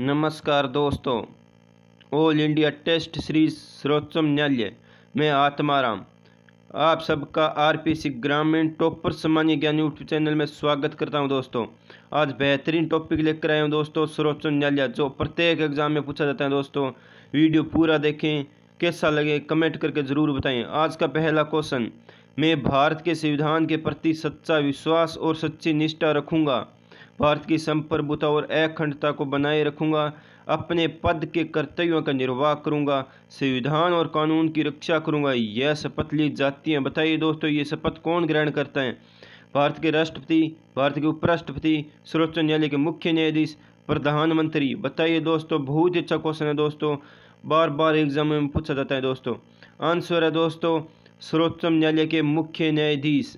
नमस्कार दोस्तों all India test series सर्वोच्चम न्यायालय में आत्माराम आप सबका आरपीसी ग्रामीण टॉपर सामान्य ज्ञान यूट्यूब चैनल में स्वागत करता हूं दोस्तों आज बेहतरीन टॉपिक लेकर आया हूं दोस्तों सर्वोच्चम न्यायालय जो प्रत्येक एग्जाम में पूछा जाता है दोस्तों वीडियो पूरा देखें कैसा लगे कमेंट करके ज़रूर बताएं आज का पहला क्वेश्चन मैं भारत के संविधान के प्रति सच्चा विश्वास और सच्ची निष्ठा रखूँगा भारत की संप्रभुता और अखंडता को बनाए रखूंगा अपने पद के कर्तव्यों का निर्वाह करूंगा संविधान और कानून की रक्षा करूंगा यह शपथ ली जाती है बताइए दोस्तों ये शपथ कौन ग्रहण करता है भारत के राष्ट्रपति भारत के उपराष्ट्रपति सर्वोच्च न्यायालय के मुख्य न्यायाधीश प्रधानमंत्री बताइए दोस्तों बहुत ही अच्छा क्वेश्चन है दोस्तों बार बार एग्जाम में पूछा जाता है दोस्तों आंसर है दोस्तों सर्वोच्चम न्यायालय के मुख्य न्यायाधीश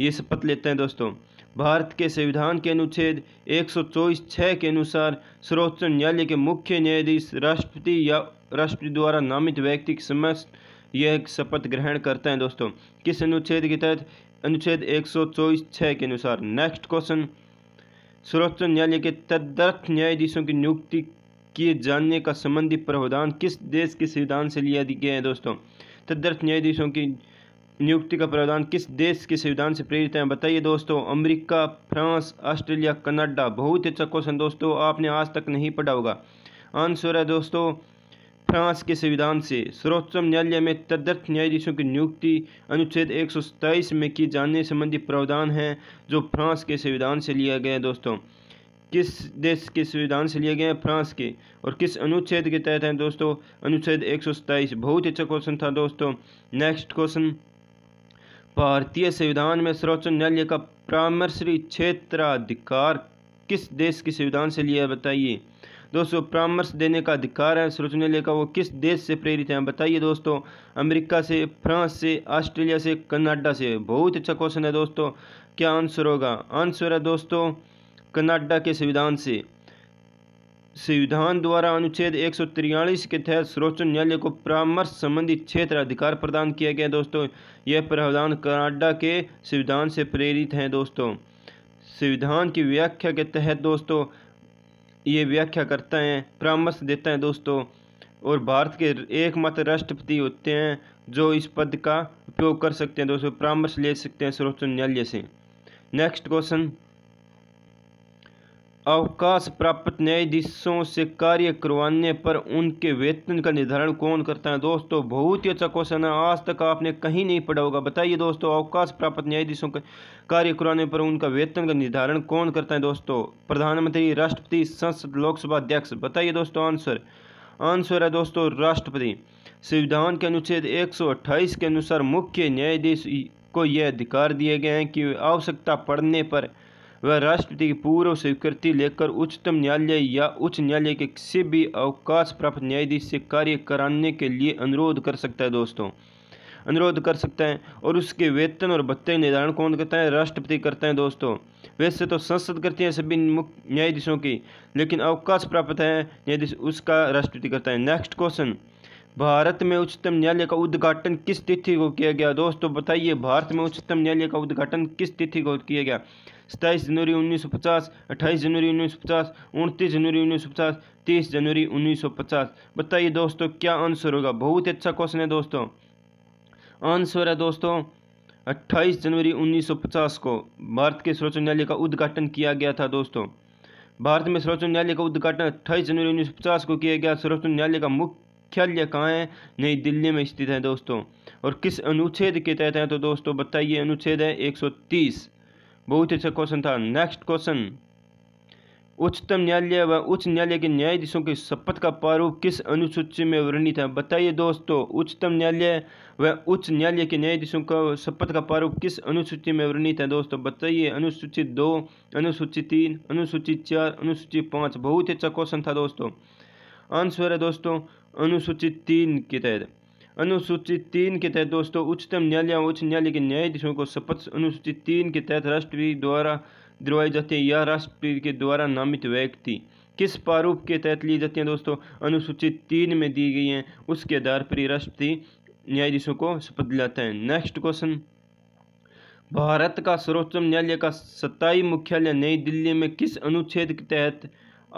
ये शपथ लेते हैं दोस्तों भारत के संविधान के अनुच्छेद एक सौ के अनुसार सर्वोच्च न्यायालय के मुख्य न्यायाधीश राष्ट्रपति या राष्ट्रपति द्वारा नामित व्यक्ति के समस्त यह शपथ ग्रहण करते हैं दोस्तों किस अनुच्छेद के तहत अनुच्छेद एक सौ के अनुसार नेक्स्ट क्वेश्चन सर्वोच्च न्यायालय के तदर्थ न्यायाधीशों की नियुक्ति किए जाने का संबंधी प्रावधान किस देश के संविधान से लिया गया है दोस्तों तदर्थ न्यायाधीशों की नियुक्ति का प्रावधान किस देश के संविधान से प्रेरित है बताइए दोस्तों अमेरिका फ्रांस ऑस्ट्रेलिया कनाडा बहुत ही अच्छा क्वेश्चन दोस्तों आपने आज तक नहीं पढ़ा होगा आंसर है दोस्तों फ्रांस के संविधान से सर्वोच्चम न्यायालय में तदर्थ न्यायाधीशों की नियुक्ति अनुच्छेद एक में की जाने संबंधी प्रावधान है जो फ्रांस के संविधान से लिया गया है दोस्तों किस देश के संविधान से लिए गए हैं फ्रांस के और किस अनुच्छेद के तहत हैं दोस्तों अनुच्छेद एक बहुत ही अच्छा क्वेश्चन था दोस्तों नेक्स्ट क्वेश्चन भारतीय संविधान में सर्वोच्च न्यायालय का प्रामर्शी क्षेत्राधिकार किस देश की संविधान से लिया बताइए दोस्तों परामर्श देने का अधिकार है सर्वोच्च न्यायालय का वो किस देश से प्रेरित हैं बताइए दोस्तों अमेरिका से फ्रांस से ऑस्ट्रेलिया से कनाडा से बहुत अच्छा क्वेश्चन है दोस्तों क्या आंसर होगा आंसर है दोस्तों कनाडा के संविधान से संविधान द्वारा अनुच्छेद एक के तहत सर्वोच्च न्यायालय को परामर्श संबंधी क्षेत्र अधिकार प्रदान किया गया दोस्तों यह प्रावधान कनाडा के संविधान से प्रेरित हैं दोस्तों संविधान की व्याख्या के तहत दोस्तों ये व्याख्या करता है परामर्श देता है दोस्तों और भारत के एकमात्र राष्ट्रपति होते हैं जो इस पद का उपयोग कर सकते हैं दोस्तों परामर्श ले सकते हैं सर्वोच्च न्यायालय से नेक्स्ट क्वेश्चन अवकाश प्राप्त न्यायाधीशों से कार्य करवाने पर उनके वेतन का निर्धारण कौन करता है दोस्तों बहुत ही अच्छा क्वेश्चन है आज तक आपने कहीं नहीं पढ़ा होगा बताइए दोस्तों अवकाश प्राप्त न्यायाधीशों के कार्य करवाने पर उनका वेतन का निर्धारण कौन करता है दोस्तों प्रधानमंत्री राष्ट्रपति संसद लोकसभा अध्यक्ष बताइए दोस्तों आंसर आंसर है दोस्तों राष्ट्रपति संविधान के अनुच्छेद एक के अनुसार मुख्य न्यायाधीश को यह अधिकार दिए गए हैं कि आवश्यकता पड़ने पर वह राष्ट्रपति की पूर्व स्वीकृति लेकर उच्चतम न्यायालय या उच्च न्यायालय के किसी भी अवकाश प्राप्त न्यायाधीश से कार्य कराने के लिए अनुरोध कर सकता है दोस्तों अनुरोध कर सकते हैं और उसके वेतन और भत्ते निर्धारण कौन करता है राष्ट्रपति करते हैं दोस्तों वैसे तो संसद करती है सभी मुख्य न्यायाधीशों की लेकिन अवकाश प्राप्त है न्यायाधीश उसका राष्ट्रपति करता है नेक्स्ट क्वेश्चन भारत में उच्चतम न्यायालय का उद्घाटन किस तिथि को किया गया दोस्तों बताइए भारत में उच्चतम न्यायालय का उद्घाटन किस तिथि को किया गया सत्ताईस जनवरी उन्नीस सौ पचास अट्ठाईस जनवरी उन्नीस सौ पचास उनतीस जनवरी उन्नीस सौ पचास तीस जनवरी उन्नीस सौ पचास बताइए दोस्तों क्या आंसर होगा बहुत ही अच्छा क्वेश्चन है दोस्तों आंसर है दोस्तों 28 जनवरी 1950 को भारत के सर्वोच्च न्यायालय का उद्घाटन किया गया था दोस्तों भारत में सर्वोच्च न्यायालय का उद्घाटन अट्ठाईस जनवरी पचास को किया गया सर्वोच्च न्यायालय का मुख्यालय कहाँ है नई दिल्ली में स्थित है दोस्तों और किस अनुच्छेद के तहत है तो दोस्तों बताइए अनुच्छेद है तीस बहुत ही अच्छा क्वेश्चन था नेक्स्ट क्वेश्चन उच्चतम न्यायालय व उच्च न्यायालय के न्यायाधीशों की शपथ का प्रारूप किस अनुसूची में वर्णित है बताइए दोस्तों उच्चतम न्यायालय व उच्च न्यायालय के न्यायाधीशों का शपथ का प्रारूप किस अनुसूची में वर्णित है दोस्तों बताइए अनुसूचित दो अनुसूचित तीन अनुसूचित चार अनुसूचित पाँच बहुत ही अच्छा क्वेश्चन था दोस्तों आंसर है दोस्तों अनुसूचित तीन के तहत अनुसूचित तीन के तहत दोस्तों उच्चतम न्यायालय उच्च न्यायालय के न्यायाधीशों को शपथ अनुसूचित तीन के तहत राष्ट्रपति द्वारा दिलवाई जाती है या राष्ट्रपति के द्वारा नामित व्यक्ति किस प्रारूप के तहत ली जाती हैं दोस्तों अनुसूचित तीन में दी गई हैं उसके आधार पर राष्ट्रपति न्यायाधीशों को शपथ दिलाता है नेक्स्ट क्वेश्चन भारत का सर्वोच्चम न्यायालय का सत्ताई मुख्यालय नई दिल्ली में किस अनुच्छेद के तहत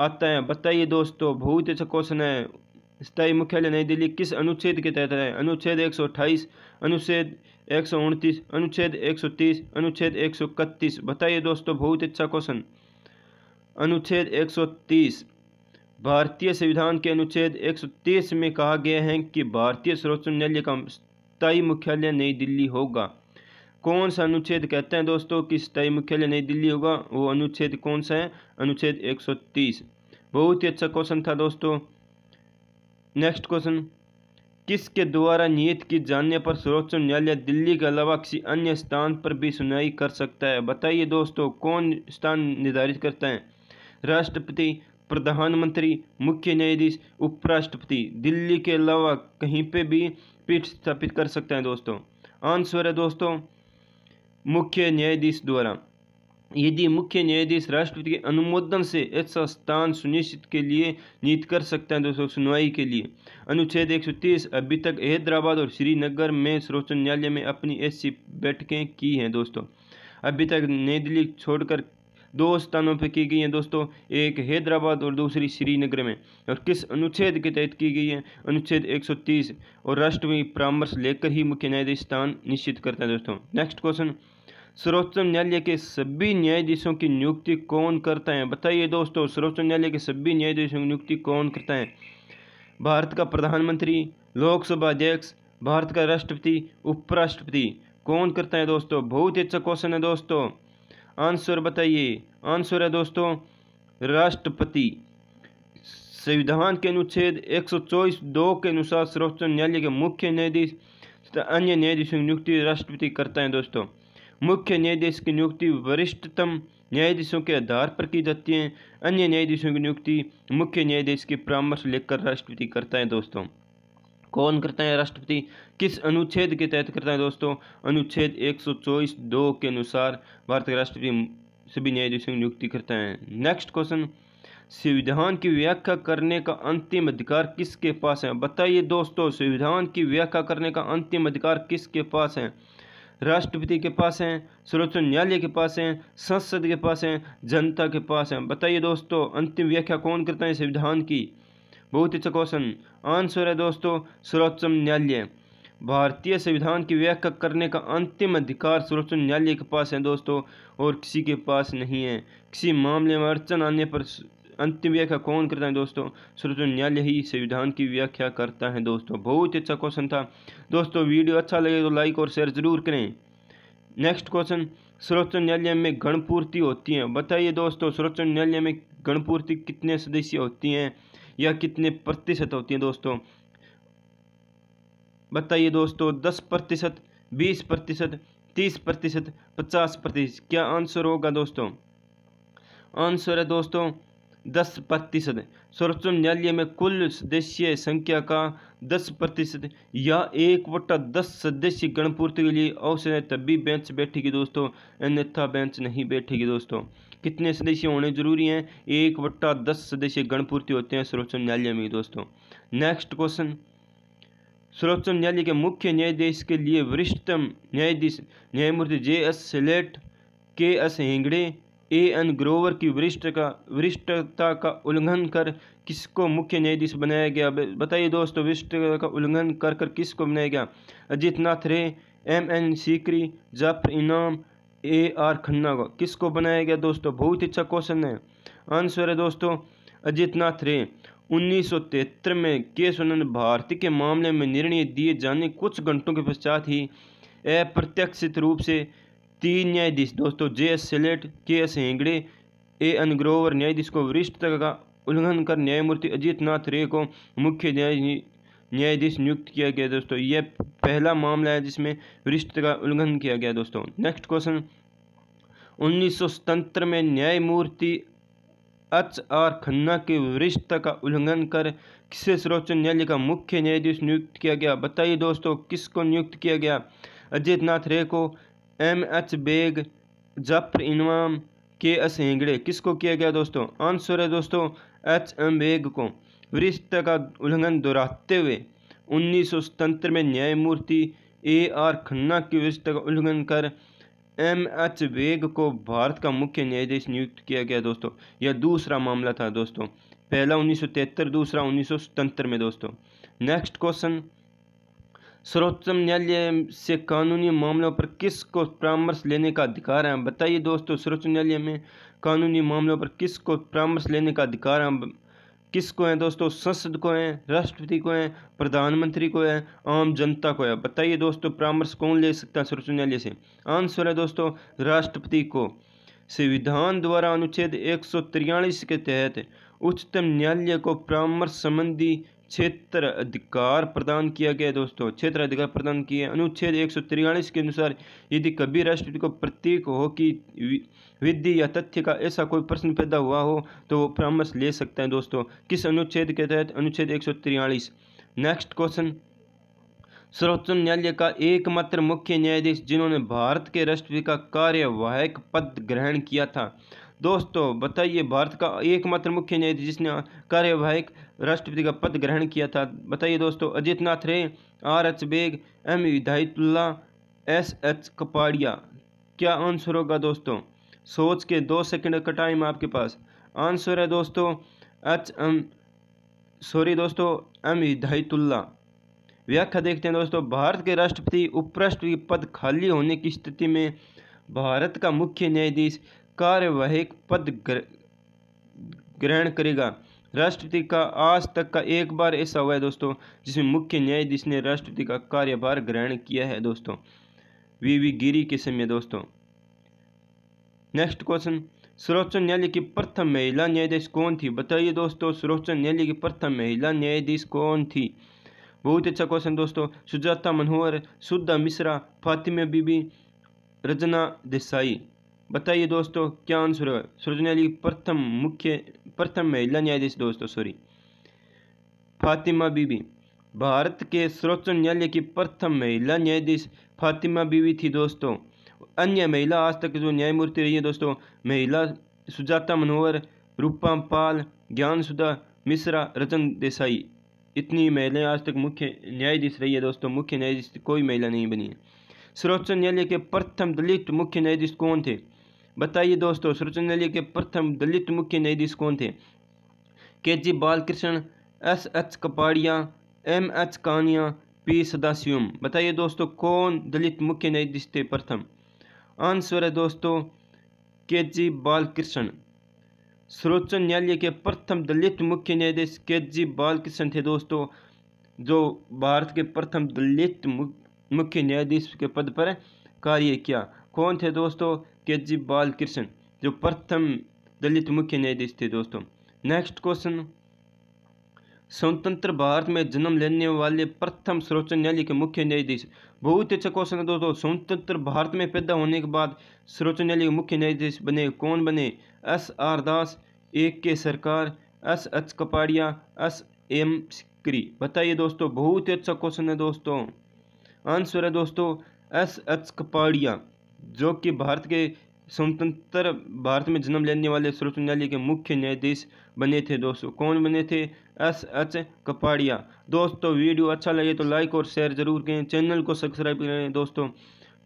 आता है बताइए दोस्तों बहुत अच्छा क्वेश्चन है स्थायी मुख्यालय नई दिल्ली किस अनुच्छेद के तहत है अनुच्छेद 128 अनुच्छेद एक सौ उनतीस अनुच्छेद 130 अनुच्छेद एक सौ इकतीस बताइए दोस्तों बहुत अच्छा क्वेश्चन अनुच्छेद 130 भारतीय संविधान के अनुच्छेद 130 में कहा गया है कि भारतीय सर्वोच्च न्यायालय का स्थायी मुख्यालय नई दिल्ली होगा कौन सा अनुच्छेद कहते हैं दोस्तों कि स्थायी मुख्यालय नई दिल्ली होगा वो अनुच्छेद कौन सा है अनुच्छेद तीस बहुत ही अच्छा क्वेश्चन था दोस्तों नेक्स्ट क्वेश्चन किसके द्वारा नियत की जाने पर सर्वोच्च न्यायालय दिल्ली के अलावा किसी अन्य स्थान पर भी सुनवाई कर सकता है बताइए दोस्तों कौन स्थान निर्धारित करता है राष्ट्रपति प्रधानमंत्री मुख्य न्यायाधीश उपराष्ट्रपति दिल्ली के अलावा कहीं पे भी पीठ स्थापित कर सकते हैं दोस्तों आंसर है दोस्तों मुख्य न्यायाधीश द्वारा यदि मुख्य न्यायाधीश राष्ट्रपति के अनुमोदन से ऐसा स्थान सुनिश्चित के लिए नियुक्त कर सकते हैं दोस्तों तो सुनवाई के लिए अनुच्छेद 130 अभी तक हैदराबाद और श्रीनगर में सर्वोच्च न्यायालय में अपनी ऐसी बैठकें की हैं दोस्तों अभी तक नई दिल्ली छोड़कर दो स्थानों पर की गई हैं दोस्तों एक हैदराबाद और दूसरी श्रीनगर में और किस अनुच्छेद के तहत की गई है अनुच्छेद 130 और राष्ट्रपति परामर्श लेकर ही मुख्य न्यायाधीश स्थान निश्चित करता है दोस्तों नेक्स्ट क्वेश्चन सर्वोच्चतम न्यायालय के सभी न्यायाधीशों की नियुक्ति कौन करता है बताइए दोस्तों सर्वोच्चतम न्यायालय के सभी न्यायाधीशों की नियुक्ति कौन करता है भारत का प्रधानमंत्री लोकसभा अध्यक्ष भारत का राष्ट्रपति उपराष्ट्रपति कौन करता है दोस्तों बहुत ही अच्छा क्वेश्चन है दोस्तों आंसर बताइए आंसर है दोस्तों राष्ट्रपति संविधान के अनुच्छेद एक सौ चौबीस दो के अनुसार सर्वोच्च न्यायालय के मुख्य न्यायाधीश तथा अन्य न्यायाधीशों की नियुक्ति राष्ट्रपति करता है दोस्तों मुख्य न्यायाधीश की नियुक्ति वरिष्ठतम न्यायाधीशों के आधार पर की जाती है अन्य न्यायाधीशों की नियुक्ति मुख्य न्यायाधीश के परामर्श लेकर राष्ट्रपति करता है दोस्तों कौन करता है राष्ट्रपति किस अनुच्छेद के तहत करता है दोस्तों अनुच्छेद एक सौ चौबीस दो के अनुसार भारत के राष्ट्रपति सभी न्यायाधीशों की नियुक्ति करता है नेक्स्ट क्वेश्चन संविधान की व्याख्या करने का अंतिम अधिकार किसके पास है बताइए दोस्तों संविधान की व्याख्या करने का अंतिम अधिकार किसके पास है राष्ट्रपति के पास हैं सर्वोच्च न्यायालय के पास हैं संसद के पास हैं जनता के पास हैं बताइए दोस्तों अंतिम व्याख्या कौन करता है संविधान की बहुत ही अच्छा क्वेश्चन आंसर है दोस्तों सर्वोच्चम न्यायालय भारतीय संविधान की व्याख्या करने का अंतिम अधिकार सर्वोच्च न्यायालय के पास है दोस्तों और किसी के पास नहीं है किसी मामले में अड़चन आने पर अंतिम व्याख्या कौन करता है दोस्तों सर्वोच्च न्यायालय ही संविधान की व्याख्या करता है दोस्तों बहुत ही अच्छा क्वेश्चन था दोस्तों वीडियो अच्छा लगे तो लाइक और शेयर जरूर करें नेक्स्ट क्वेश्चन सर्वोच्च न्यायालय में गणपूर्ति होती है बताइए दोस्तों सर्वोच्च न्यायालय में गणपूर्ति कितने सदस्य होती हैं या कितने प्रतिशत होती हैं दोस्तों बताइए दोस्तों दस प्रतिशत बीस प्रतिशत तीस प्रतिशत पचास प्रतिशत क्या आंसर होगा दोस्तों आंसर है दोस्तों दस प्रतिशत सर्वोच्च न्यायालय में कुल सदस्यीय संख्या का दस प्रतिशत या एक वटा दस सदस्य गणपूर्ति के लिए अवसर है तभी बेंच बैठेगी दोस्तों अन्यथा बेंच नहीं बैठेगी दोस्तों कितने सदस्य होने जरूरी हैं एक वट्टा दस सदस्य गणपूर्ति होते हैं सर्वोच्च न्यायालय में दोस्तों नेक्स्ट क्वेश्चन सर्वोच्च न्यायालय के मुख्य न्यायाधीश के लिए वरिष्ठतम न्यायाधीश न्यायमूर्ति J S Shelat K S Hegde A N Grover की वरिष्ठ का वरिष्ठता का उल्लंघन कर किसको मुख्य न्यायाधीश बनाया गया बताइए दोस्तों वरिष्ठ का उल्लंघन कर कर किसको बनाया गया अजित नाथ रे एम एन सीकरी जाफर इनाम ए आर खन्ना को किसको बनाया गया दोस्तों बहुत अच्छा क्वेश्चन है आंसर है दोस्तों अजित नाथ रे तिहत्तर में के सोनन भारती के मामले में निर्णय दिए जाने कुछ घंटों के पश्चात ही अप्रत्यक्षित रूप से तीन न्यायाधीश दोस्तों J S Shelat K S Hegde A N Grover न्यायाधीश को वरिष्ठ का उल्लंघन कर न्यायमूर्ति अजीत नाथ रे को मुख्य न्यायाधीश नियुक्त किया गया दोस्तों यह पहला मामला है जिसमें वरिष्ठ का उल्लंघन किया गया दोस्तों नेक्स्ट क्वेश्चन उन्नीस में न्यायमूर्ति एच आर खन्ना की वरिष्ठता का उल्लंघन कर किसे सर्वोच्च न्यायालय का मुख्य न्यायाधीश नियुक्त किया गया बताइए दोस्तों किसको नियुक्त किया गया अजित नाथ रे को M H Beg Jafar Imam K S हेंगड़े किसको किया गया दोस्तों आंसर है दोस्तों एच एम बेग को रिश्ते का उल्लंघन दोहराते हुए उन्नीस सौ सतहत्तर में न्यायमूर्ति ए आर खन्ना की व्यवस्था का उल्लंघन कर एम एच वेग को भारत का मुख्य न्यायाधीश नियुक्त किया गया दोस्तों यह दूसरा मामला था दोस्तों पहला 1973 दूसरा 1977 में दोस्तों नेक्स्ट क्वेश्चन सर्वोच्चम न्यायालय से कानूनी मामलों पर किस को परामर्श लेने का अधिकार है बताइए दोस्तों सर्वोच्च न्यायालय में कानूनी मामलों पर किस को परामर्श लेने का अधिकार है किस को है दोस्तों संसद को है राष्ट्रपति को है प्रधानमंत्री को है आम जनता को है बताइए दोस्तों परामर्श कौन ले सकता है सर्वोच्च न्यायालय से आंसर है दोस्तों राष्ट्रपति को संविधान द्वारा अनुच्छेद एक के तहत उच्चतम न्यायालय को परामर्श संबंधी क्षेत्र अधिकार प्रदान किया गया दोस्तों क्षेत्र अधिकार प्रदान किए अनुच्छेद एक के अनुसार यदि कभी राष्ट्रपति को प्रतीक हो कि विधि या तथ्य का ऐसा कोई प्रश्न पैदा हुआ हो तो वो परामर्श ले सकते हैं दोस्तों किस अनुच्छेद के तहत अनुच्छेद एक नेक्स्ट क्वेश्चन सर्वोच्च न्यायालय का एकमात्र मुख्य न्यायाधीश जिन्होंने भारत के राष्ट्रपति का कार्यवाहक पद ग्रहण किया था दोस्तों बताइए भारत का एकमात्र मुख्य न्यायाधीश जिसने कार्यवाहिक राष्ट्रपति का पद ग्रहण किया था बताइए दोस्तों Ajit Nath Ray R H Beg M Hidayatullah S H Kapadia क्या आंसर होगा दोस्तों सोच के दो सेकंड का टाइम आपके पास आंसर है दोस्तों एच एम सॉरी दोस्तों एम विधायतुल्ला व्याख्या देखते हैं दोस्तों भारत के राष्ट्रपति उपराष्ट्रपति पद खाली होने की स्थिति में भारत का मुख्य न्यायाधीश कार्यवाहिक पद ग्रहण करेगा राष्ट्रपति का आज तक का एक बार ऐसा हुआ है दोस्तों जिसमें मुख्य न्यायाधीश ने राष्ट्रपति का कार्यभार ग्रहण किया है दोस्तों वी वी गिरी के समय दोस्तों नेक्स्ट क्वेश्चन सर्वोच्च न्यायालय की प्रथम महिला न्यायाधीश कौन थी बताइए दोस्तों सर्वोच्च न्यायालय की प्रथम महिला न्यायाधीश कौन थी बहुत अच्छा क्वेश्चन दोस्तों सुजाता मनोहर सुद्धा मिश्रा फातिमा बीबी रजना देसाई बताइए दोस्तों क्या आंसर है सरोजनी अली प्रथम मुख्य प्रथम महिला न्यायाधीश दोस्तों सॉरी फातिमा बीबी भारत के सर्वोच्च न्यायालय की प्रथम महिला न्यायाधीश फातिमा बीबी थी दोस्तों अन्य महिला आज तक जो न्यायमूर्ति रही है दोस्तों महिला सुजाता मनोहर रूपा पाल ज्ञान सुधा मिश्रा रतन देसाई इतनी महिलाएं आज तक मुख्य न्यायाधीश रही है दोस्तों मुख्य न्यायाधीश कोई महिला नहीं बनी है सर्वोच्च न्यायालय के प्रथम दलित मुख्य न्यायाधीश कौन थे बताइए दोस्तों शौचालय के प्रथम दलित मुख्य न्यायाधीश कौन थे K G Balakrishna S H Kapadia M H Kania P Sathasivam बताइए दोस्तों कौन दलित मुख्य न्यायाधीश थे प्रथम आंसर है दोस्तों के जी बालकृष्ण सर्वोच्च न्यायालय के प्रथम दलित मुख्य न्यायाधीश के जी बालकृष्ण थे दोस्तों जो भारत के प्रथम दलित मुख्य न्यायाधीश के पद पर कार्य किया कौन थे दोस्तों के बाल कृष्ण जो प्रथम दलित मुख्य न्यायाधीश थे दोस्तों नेक्स्ट क्वेश्चन स्वतंत्र भारत में जन्म लेने वाले प्रथम सर्वोच्च न्यायालय के मुख्य न्यायाधीश बहुत ही अच्छा क्वेश्चन है दोस्तों स्वतंत्र भारत में पैदा होने के बाद सर्वोच्च न्यायालय के मुख्य न्यायाधीश बने कौन बने S R Das A K Sarkar S H Kapadia S M Sikri बताइए दोस्तों बहुत ही अच्छा क्वेश्चन है दोस्तों आंसर है दोस्तों एस एच कपाड़िया जो कि भारत के स्वतंत्र भारत में जन्म लेने वाले सर्वोच्च न्यायालय के मुख्य न्यायाधीश बने थे दोस्तों कौन बने थे एस एच कपाड़िया दोस्तों वीडियो अच्छा लगे तो लाइक और शेयर जरूर करें चैनल को सब्सक्राइब करें दोस्तों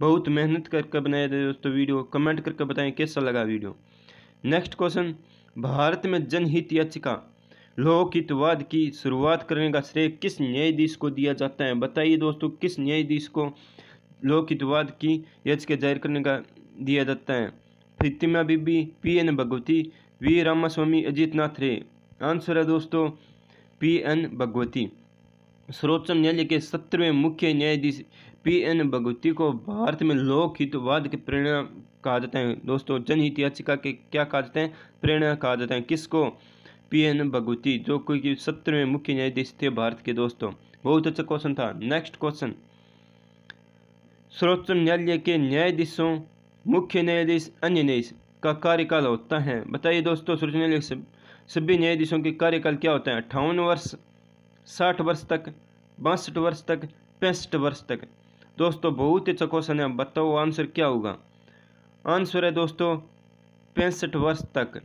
बहुत मेहनत करके बनाए थे दोस्तों वीडियो कमेंट करके बताएं कैसा लगा वीडियो नेक्स्ट क्वेश्चन भारत में जनहित याचिका लोकहितवाद की शुरुआत करने का श्रेय किस न्यायाधीश को दिया जाता है बताइए दोस्तों किस न्यायाधीश को लोग की की यज्ञ के जाहिर करने का दिया जाता है प्रतिमा बीबी P N Bhagwati V Ramaswami Ajit Nath Ray answer है दोस्तों पी एन भगवती सर्वोच्चम न्यायालय के सत्रहवें मुख्य न्यायाधीश पी एन भगवती को भारत में लोकहितवाद हितवाद के प्रेरणा कहा जाता है दोस्तों जनहित याचिका के क्या कहा जाता है प्रेरणा कहा जाता है किसको पी एन भगवती जो कोई सत्रहवें मुख्य न्यायाधीश थे भारत के दोस्तों बहुत अच्छा क्वेश्चन था नेक्स्ट क्वेश्चन सर्वोच्च न्यायालय के न्यायाधीशों मुख्य न्यायाधीश अन्य न्यायाधीश का कार्यकाल होता है बताइए दोस्तों सर्वोच्च न्यायालय सब सभी न्यायाधीशों के कार्यकाल क्या होता है अट्ठावन वर्ष साठ वर्ष तक बासठ वर्ष तक पैंसठ वर्ष तक दोस्तों बहुत ही अच्छा क्वेश्चन है बताओ आंसर क्या होगा आंसर है दोस्तों पैंसठ वर्ष तक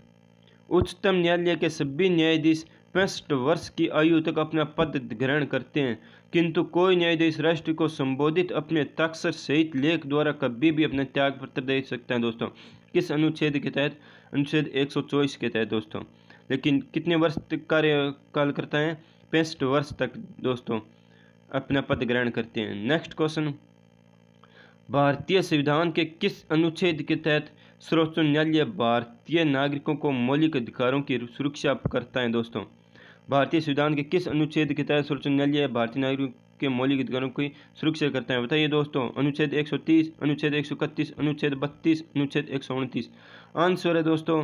उच्चतम न्यायालय के सभी न्यायाधीश पैंसठ वर्ष की आयु तक अपना पद ग्रहण करते हैं किंतु कोई न्यायाधीश राष्ट्र को संबोधित अपने ताक्षर सहित लेख द्वारा कभी भी अपना त्याग पत्र दे सकता है दोस्तों किस अनुच्छेद के तहत अनुच्छेद एक के तहत दोस्तों लेकिन कितने वर्ष तक कार्यकाल करता है पैंसठ वर्ष तक दोस्तों अपना पद ग्रहण करते हैं नेक्स्ट क्वेश्चन भारतीय संविधान के किस अनुच्छेद के तहत सर्वोच्च न्यायालय भारतीय नागरिकों को मौलिक अधिकारों की सुरक्षा करता है दोस्तों भारतीय संविधान के किस अनुच्छेद के तहत सर्वोच्च न्यायालय भारतीय नागरिक के मौलिक अधिकारों की सुरक्षा करते हैं बताइए दोस्तों अनुच्छेद 130 अनुच्छेद 131 अनुच्छेद 32 अनुच्छेद एक आंसर है दोस्तों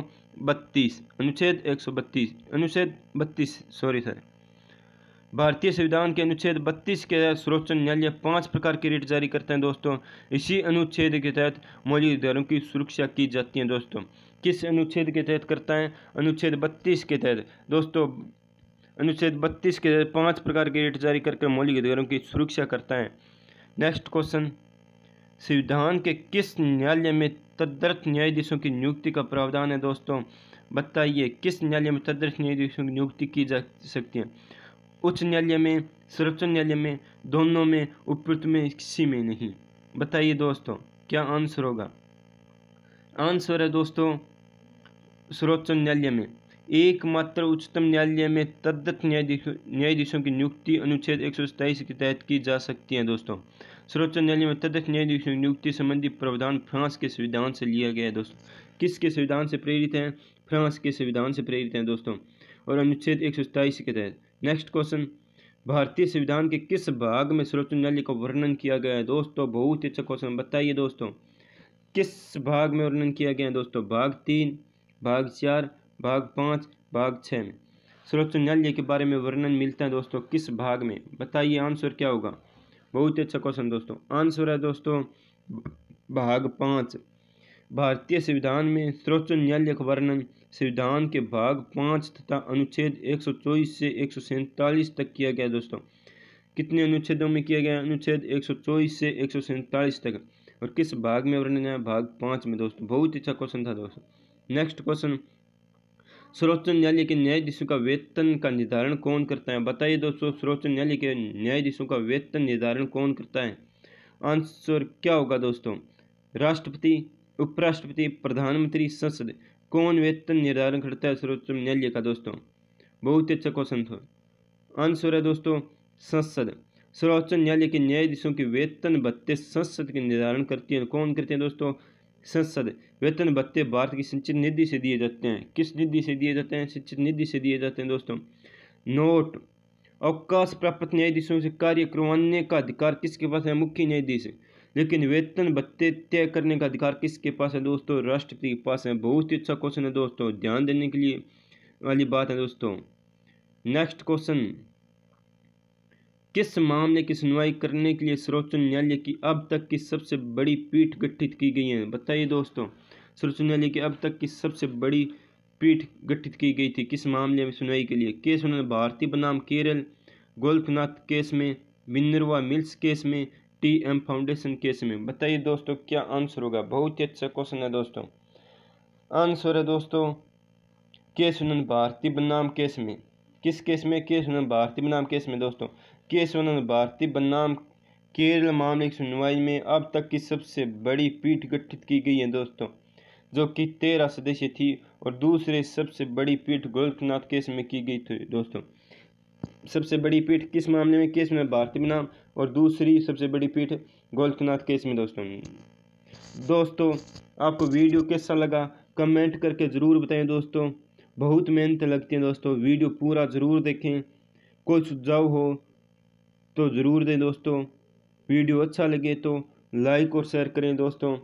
32 अनुच्छेद 132 अनुच्छेद 32 सॉरी सर भारतीय संविधान के अनुच्छेद 32 के तहत सर्वोच्च न्यायालय पांच प्रकार के रेट जारी करते हैं दोस्तों इसी अनुच्छेद के तहत मौलिक अधिकारों की सुरक्षा की जाती है दोस्तों किस अनुच्छेद के तहत करता है अनुच्छेद 32 के तहत दोस्तों अनुच्छेद बत्तीस के पांच प्रकार के रेट जारी करके मौलिक अधिकारों की सुरक्षा करता है नेक्स्ट क्वेश्चन संविधान के किस न्यायालय में तदर्थ न्यायाधीशों की नियुक्ति का प्रावधान है दोस्तों बताइए किस न्यायालय में तदर्थ न्यायाधीशों की नियुक्ति की जा सकती है उच्च न्यायालय में सर्वोच्च न्यायालय में दोनों में उपयुक्त में किसी में नहीं बताइए दोस्तों क्या आंसर होगा आंसर है दोस्तों सर्वोच्च न्यायालय में एकमात्र उच्चतम न्यायालय में तद्दत न्यायाधीशों न्यायाधीशों की नियुक्ति अनुच्छेद एक के तहत की जा सकती है दोस्तों सर्वोच्च न्यायालय में तद्दत न्यायाधीशों की नियुक्ति संबंधी प्रावधान फ्रांस के संविधान से लिया गया है दोस्तों किसके संविधान से प्रेरित हैं फ्रांस के संविधान से प्रेरित हैं दोस्तों और अनुच्छेद एक के तहत नेक्स्ट क्वेश्चन भारतीय संविधान के किस भाग में सर्वोच्च न्यायालय का वर्णन किया गया है दोस्तों बहुत ही अच्छा क्वेश्चन बताइए दोस्तों किस भाग में वर्णन किया गया है दोस्तों भाग तीन भाग चार भाग पाँच भाग छः में सर्वोच्च के बारे में वर्णन मिलता है दोस्तों किस भाग में बताइए आंसर क्या होगा बहुत ही अच्छा क्वेश्चन दोस्तों आंसर है दोस्तों भाग पाँच भारतीय संविधान में सर्वोच्च न्यायालय का वर्णन संविधान के भाग पाँच तथा अनुच्छेद एक से एक तक किया गया दोस्तों कितने अनुच्छेदों में किया गया अनुच्छेद एक से एक तक और किस भाग में वर्णन है भाग पाँच में दोस्तों बहुत ही अच्छा क्वेश्चन था दोस्तों नेक्स्ट क्वेश्चन सर्वोच्च न्यायालय के न्यायाधीशों का वेतन का निर्धारण कौन करता है बताइए दोस्तों सर्वोच्च न्यायालय के न्यायाधीशों का वेतन निर्धारण कौन करता है आंसर क्या होगा दोस्तों राष्ट्रपति उपराष्ट्रपति प्रधानमंत्री संसद कौन वेतन निर्धारण करता है सर्वोच्च न्यायालय का दोस्तों बहुत ही अच्छा क्वेश्चन था आंसर है दोस्तों संसद सर्वोच्च न्यायालय के न्यायाधीशों के वेतन भत्ते संसद के निर्धारण करती है कौन करते हैं दोस्तों संसद वेतन भत्ते भारत की संचित निधि से दिए जाते हैं किस निधि से दिए जाते हैं संचित निधि से दिए जाते हैं दोस्तों नोट अवकाश प्राप्त न्यायाधीशों से कार्य करवाने का अधिकार किसके पास है मुख्य न्यायाधीश लेकिन वेतन भत्ते तय करने का अधिकार किसके पास है दोस्तों राष्ट्रपति के पास है बहुत ही अच्छा क्वेश्चन है दोस्तों ध्यान देने के लिए वाली बात है दोस्तों नेक्स्ट क्वेश्चन किस मामले की सुनवाई करने के लिए सर्वोच्च न्यायालय की अब तक की सबसे बड़ी पीठ गठित की गई है बताइए दोस्तों सर्वोच्च न्यायालय की अब तक की सबसे बड़ी पीठ गठित की गई थी किस मामले में सुनवाई के लिए केस उन्होंने भारती बनाम केरल गोल्फनाथ केस में मिनरवा मिल्स केस में टी एम फाउंडेशन केस में बताइए दोस्तों क्या आंसर होगा बहुत ही अच्छा क्वेश्चन है दोस्तों आंसर है दोस्तों केस उन्होंने भारती बनाम केस में किस केस में केस उन्होंने भारती बनाम केस में दोस्तों केशवानंद भारती बनाम केरल मामले की सुनवाई में अब तक की सबसे बड़ी पीठ गठित की गई है दोस्तों जो कि तेरह सदस्य थी और दूसरे सबसे बड़ी पीठ गोरखनाथ केस में की गई थी दोस्तों सबसे बड़ी पीठ किस मामले में केस में भारती बनाम और दूसरी सबसे बड़ी पीठ गोरखनाथ केस में दोस्तों दोस्तों आपको वीडियो कैसा लगा कमेंट करके ज़रूर बताएं दोस्तों बहुत मेहनत लगती है दोस्तों वीडियो पूरा ज़रूर देखें कोई सुझाव हो तो ज़रूर दें दोस्तों वीडियो अच्छा लगे तो लाइक और शेयर करें दोस्तों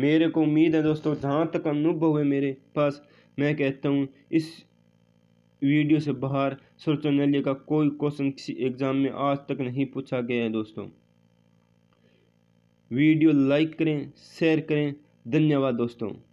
मेरे को उम्मीद है दोस्तों जहाँ तक अनुभव है मेरे पास मैं कहता हूँ इस वीडियो से बाहर शौचालय का कोई क्वेश्चन किसी एग्ज़ाम में आज तक नहीं पूछा गया है दोस्तों वीडियो लाइक करें शेयर करें धन्यवाद दोस्तों